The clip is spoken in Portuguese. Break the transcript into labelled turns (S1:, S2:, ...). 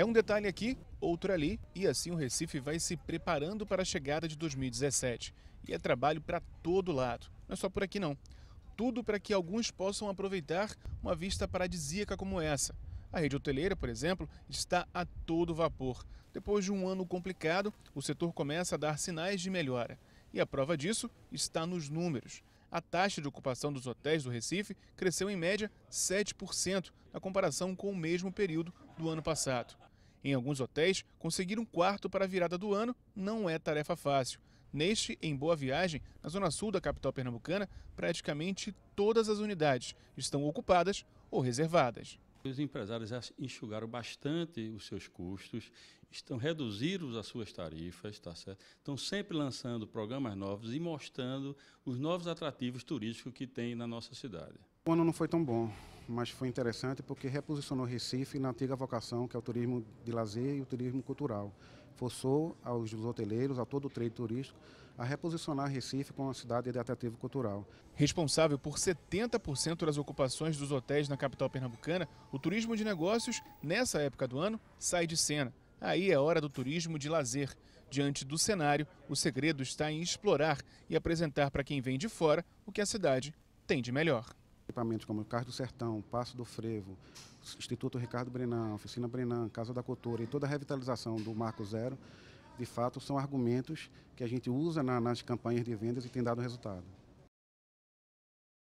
S1: É um detalhe aqui, outro ali, e assim o Recife vai se preparando para a chegada de 2017. E é trabalho para todo lado, não é só por aqui não. Tudo para que alguns possam aproveitar uma vista paradisíaca como essa. A rede hoteleira, por exemplo, está a todo vapor. Depois de um ano complicado, o setor começa a dar sinais de melhora. E a prova disso está nos números. A taxa de ocupação dos hotéis do Recife cresceu em média 7% na comparação com o mesmo período do ano passado. Em alguns hotéis, conseguir um quarto para a virada do ano não é tarefa fácil. Neste, em Boa Viagem, na zona sul da capital pernambucana, praticamente todas as unidades estão ocupadas ou reservadas.
S2: Os empresários enxugaram bastante os seus custos, estão reduzindo as suas tarifas, tá certo? estão sempre lançando programas novos e mostrando os novos atrativos turísticos que tem na nossa cidade.
S3: O ano não foi tão bom, mas foi interessante porque reposicionou Recife na antiga vocação que é o turismo de lazer e o turismo cultural. Forçou aos hoteleiros, a todo o trade turístico, a reposicionar Recife como uma cidade de atrativo cultural. Responsável por
S1: 70% das ocupações dos hotéis na capital pernambucana, o turismo de negócios, nessa época do ano, sai de cena. Aí é hora do turismo de lazer. Diante do cenário, o segredo está em explorar e apresentar para quem vem de fora o que a cidade tem
S3: de melhor equipamentos como o Cais do Sertão, Passo do Frevo, Instituto Ricardo Brenan, Oficina Brenan, Casa da Cultura e toda a revitalização do Marco Zero, de fato, são argumentos que a gente usa na, nas campanhas de vendas e tem dado resultado.